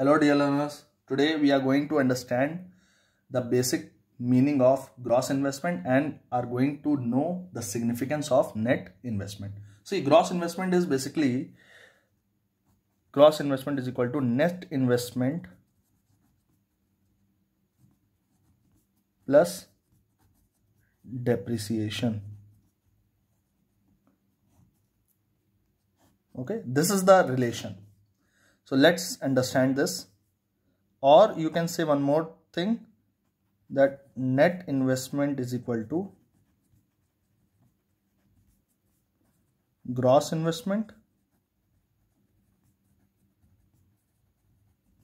Hello dear learners, today we are going to understand the basic meaning of gross investment and are going to know the significance of net investment. See gross investment is basically gross investment is equal to net investment plus depreciation. Okay, this is the relation so let's understand this. Or you can say one more thing that net investment is equal to gross investment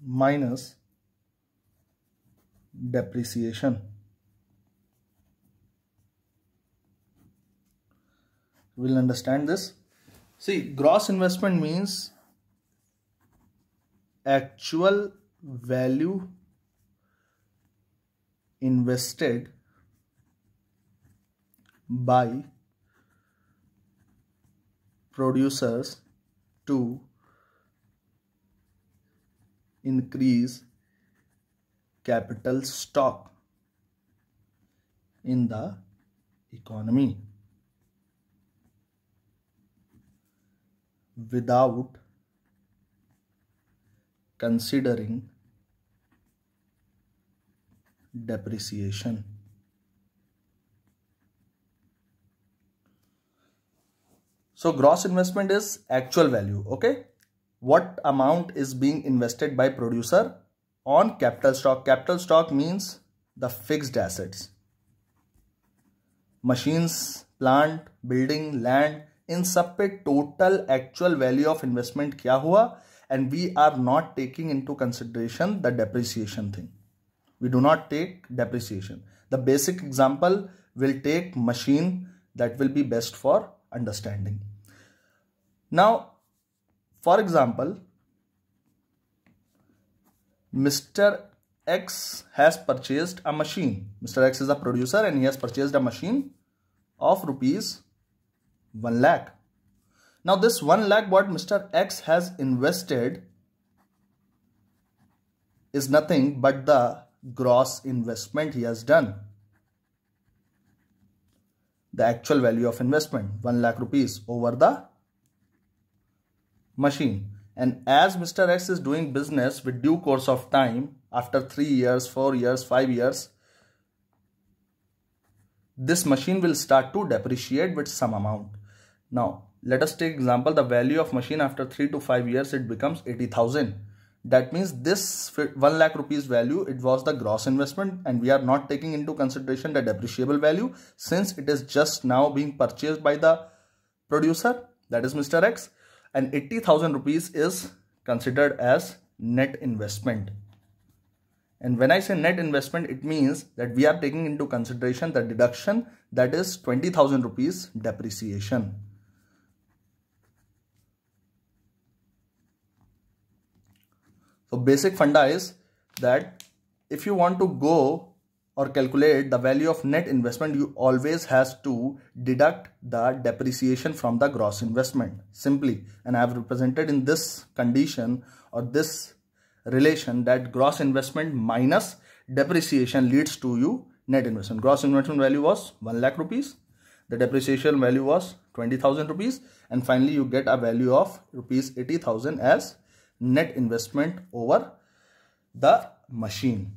minus depreciation. We'll understand this. See, gross investment means actual value invested by producers to increase capital stock in the economy without considering depreciation so gross investment is actual value okay what amount is being invested by producer on capital stock capital stock means the fixed assets machines plant building land In sub, total actual value of investment and we are not taking into consideration the depreciation thing. We do not take depreciation. The basic example will take machine that will be best for understanding. Now, for example, Mr. X has purchased a machine. Mr. X is a producer and he has purchased a machine of rupees 1 lakh. Now this 1 lakh what Mr. X has invested is nothing but the gross investment he has done. The actual value of investment 1 lakh rupees over the machine. And as Mr. X is doing business with due course of time, after 3 years, 4 years, 5 years, this machine will start to depreciate with some amount. Now, let us take example the value of machine after 3 to 5 years it becomes 80,000. That means this 1 lakh rupees value it was the gross investment and we are not taking into consideration the depreciable value since it is just now being purchased by the producer that is Mr. X and 80,000 rupees is considered as net investment. And when I say net investment, it means that we are taking into consideration the deduction that is 20,000 rupees depreciation. So basic funda is that if you want to go or calculate the value of net investment, you always has to deduct the depreciation from the gross investment simply. And I have represented in this condition or this relation that gross investment minus depreciation leads to you net investment. Gross investment value was 1 lakh rupees. The depreciation value was 20,000 rupees. And finally, you get a value of rupees 80,000 as net investment over the machine.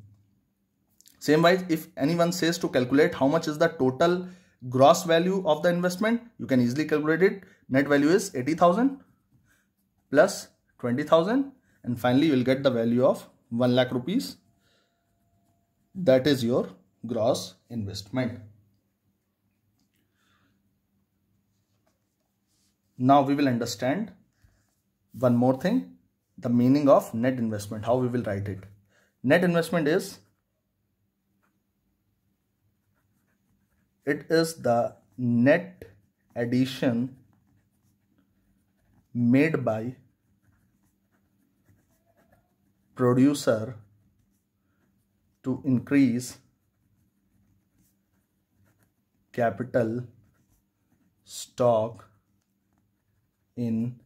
Same wise, if anyone says to calculate how much is the total gross value of the investment, you can easily calculate it. Net value is 80,000 plus 20,000 and finally you will get the value of 1 lakh rupees. That is your gross investment. Now we will understand one more thing the meaning of net investment, how we will write it. Net investment is, it is the net addition made by producer to increase capital stock in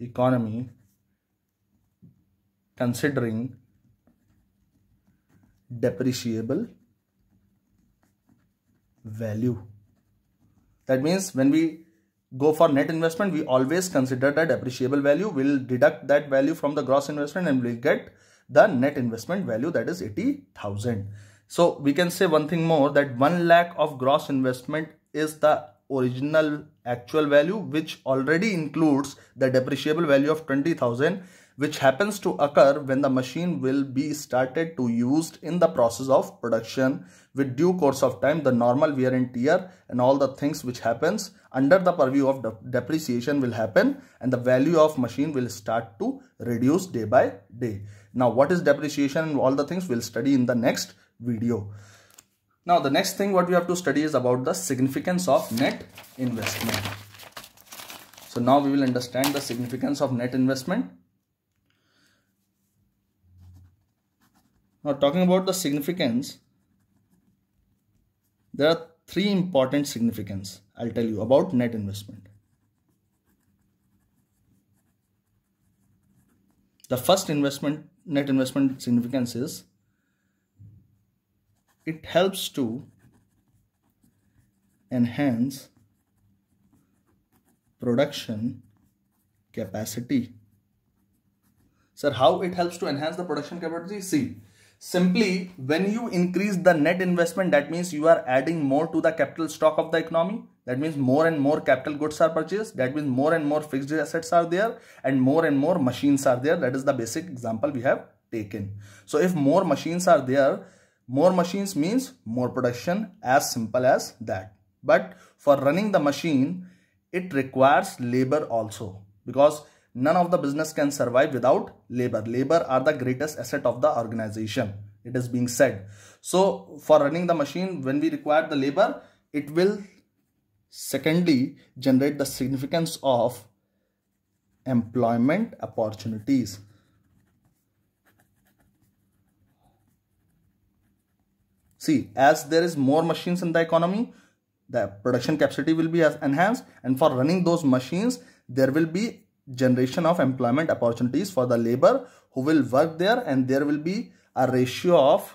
economy considering depreciable value. That means when we go for net investment, we always consider the depreciable value. We'll deduct that value from the gross investment and we'll get the net investment value that is 80,000. So we can say one thing more that 1 lakh of gross investment is the original actual value which already includes the depreciable value of 20,000 which happens to occur when the machine will be started to used in the process of production with due course of time the normal wear and tear and all the things which happens under the purview of depreciation will happen and the value of machine will start to reduce day by day. Now what is depreciation and all the things we'll study in the next video. Now the next thing what we have to study is about the significance of net investment. So now we will understand the significance of net investment. Now talking about the significance, there are three important significance I'll tell you about net investment. The first investment net investment significance is it helps to enhance production capacity. Sir, how it helps to enhance the production capacity? See, simply when you increase the net investment, that means you are adding more to the capital stock of the economy. That means more and more capital goods are purchased. That means more and more fixed assets are there and more and more machines are there. That is the basic example we have taken. So if more machines are there, more machines means more production as simple as that but for running the machine it requires labor also because none of the business can survive without labor labor are the greatest asset of the organization it is being said so for running the machine when we require the labor it will secondly generate the significance of employment opportunities See, as there is more machines in the economy, the production capacity will be enhanced and for running those machines, there will be generation of employment opportunities for the labor who will work there and there will be a ratio of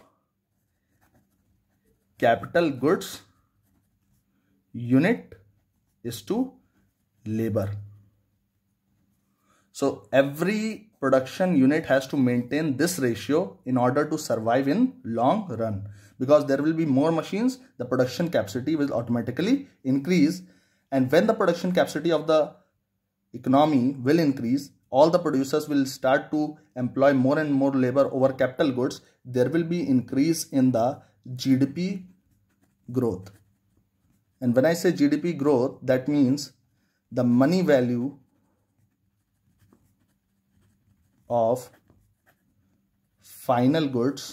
capital goods unit is to labor. So every production unit has to maintain this ratio in order to survive in long run because there will be more machines the production capacity will automatically increase and when the production capacity of the economy will increase all the producers will start to employ more and more labor over capital goods there will be increase in the gdp growth and when i say gdp growth that means the money value of final goods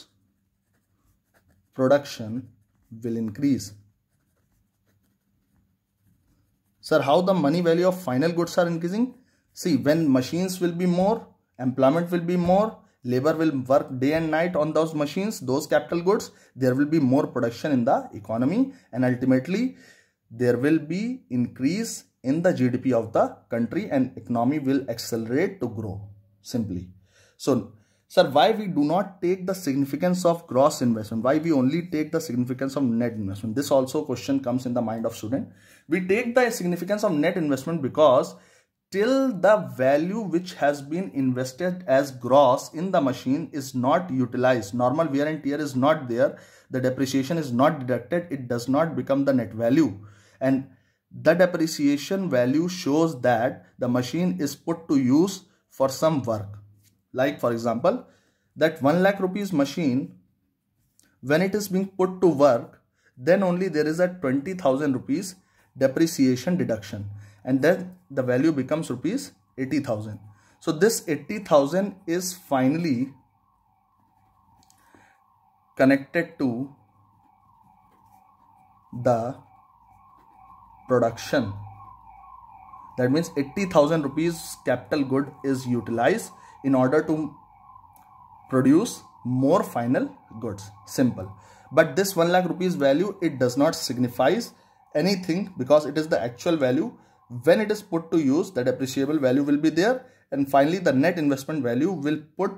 production will increase. Sir, how the money value of final goods are increasing? See, when machines will be more, employment will be more, labor will work day and night on those machines, those capital goods, there will be more production in the economy and ultimately there will be increase in the GDP of the country and economy will accelerate to grow simply. So, sir, why we do not take the significance of gross investment? Why we only take the significance of net investment? This also question comes in the mind of student. We take the significance of net investment because till the value which has been invested as gross in the machine is not utilized normal wear and tear is not there the depreciation is not deducted it does not become the net value and the depreciation value shows that the machine is put to use for some work like for example, that 1 lakh rupees machine, when it is being put to work, then only there is a 20,000 rupees depreciation deduction and then the value becomes rupees 80,000. So this 80,000 is finally connected to the production. That means 80,000 rupees capital good is utilized in order to produce more final goods. Simple. But this 1 lakh rupees value, it does not signifies anything because it is the actual value. When it is put to use, that appreciable value will be there. And finally, the net investment value will put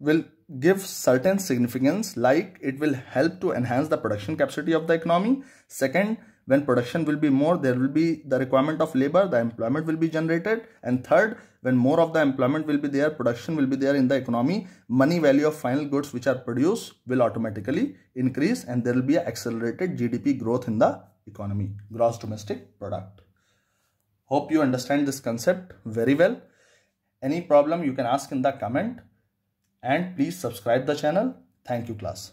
will give certain significance like it will help to enhance the production capacity of the economy. Second, when production will be more there will be the requirement of labor the employment will be generated and third when more of the employment will be there production will be there in the economy money value of final goods which are produced will automatically increase and there will be an accelerated gdp growth in the economy gross domestic product hope you understand this concept very well any problem you can ask in the comment and please subscribe the channel thank you class